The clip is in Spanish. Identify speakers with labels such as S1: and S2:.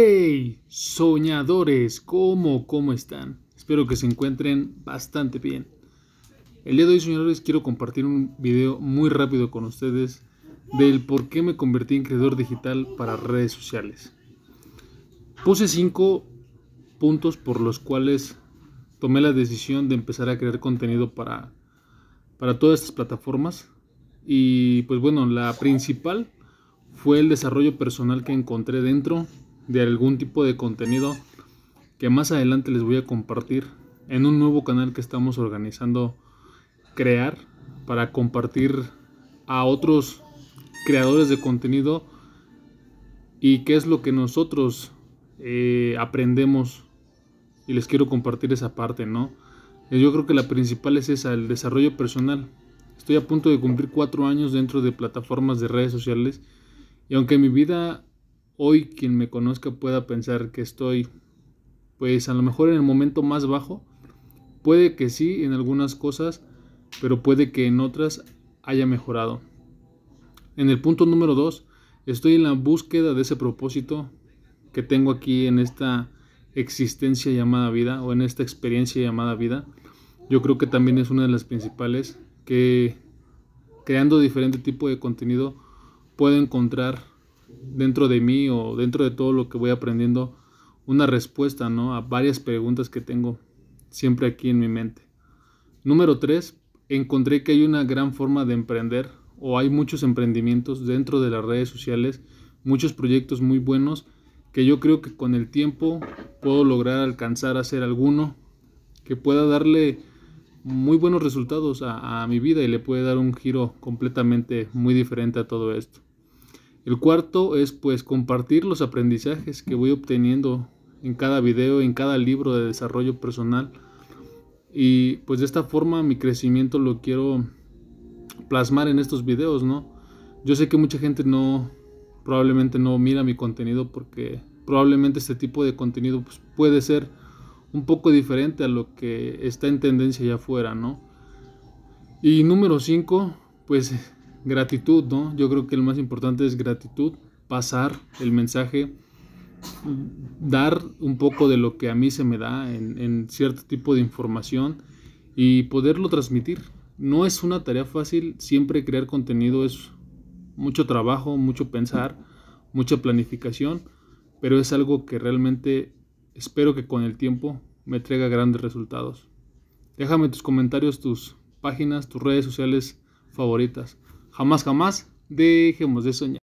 S1: ¡Hey! Soñadores, ¿cómo, cómo están? Espero que se encuentren bastante bien. El día de hoy, soñadores, quiero compartir un video muy rápido con ustedes del por qué me convertí en creador digital para redes sociales. Puse cinco puntos por los cuales tomé la decisión de empezar a crear contenido para, para todas estas plataformas. Y pues bueno, la principal fue el desarrollo personal que encontré dentro de algún tipo de contenido que más adelante les voy a compartir en un nuevo canal que estamos organizando crear para compartir a otros creadores de contenido y qué es lo que nosotros eh, aprendemos y les quiero compartir esa parte, ¿no? Eh, yo creo que la principal es esa, el desarrollo personal. Estoy a punto de cumplir cuatro años dentro de plataformas de redes sociales y aunque mi vida hoy quien me conozca pueda pensar que estoy, pues a lo mejor en el momento más bajo, puede que sí en algunas cosas, pero puede que en otras haya mejorado. En el punto número dos, estoy en la búsqueda de ese propósito que tengo aquí en esta existencia llamada vida o en esta experiencia llamada vida. Yo creo que también es una de las principales que creando diferente tipo de contenido puedo encontrar dentro de mí o dentro de todo lo que voy aprendiendo una respuesta ¿no? a varias preguntas que tengo siempre aquí en mi mente. Número tres, encontré que hay una gran forma de emprender o hay muchos emprendimientos dentro de las redes sociales, muchos proyectos muy buenos que yo creo que con el tiempo puedo lograr alcanzar a hacer alguno que pueda darle muy buenos resultados a, a mi vida y le puede dar un giro completamente muy diferente a todo esto. El cuarto es pues compartir los aprendizajes que voy obteniendo en cada video, en cada libro de desarrollo personal. Y pues de esta forma mi crecimiento lo quiero plasmar en estos videos, ¿no? Yo sé que mucha gente no, probablemente no mira mi contenido porque probablemente este tipo de contenido pues, puede ser un poco diferente a lo que está en tendencia allá afuera, ¿no? Y número cinco, pues gratitud, ¿no? Yo creo que el más importante es gratitud, pasar el mensaje, dar un poco de lo que a mí se me da en, en cierto tipo de información y poderlo transmitir. No es una tarea fácil, siempre crear contenido es mucho trabajo, mucho pensar, mucha planificación, pero es algo que realmente espero que con el tiempo me traiga grandes resultados. Déjame tus comentarios, tus páginas, tus redes sociales favoritas. Jamás, jamás dejemos de soñar.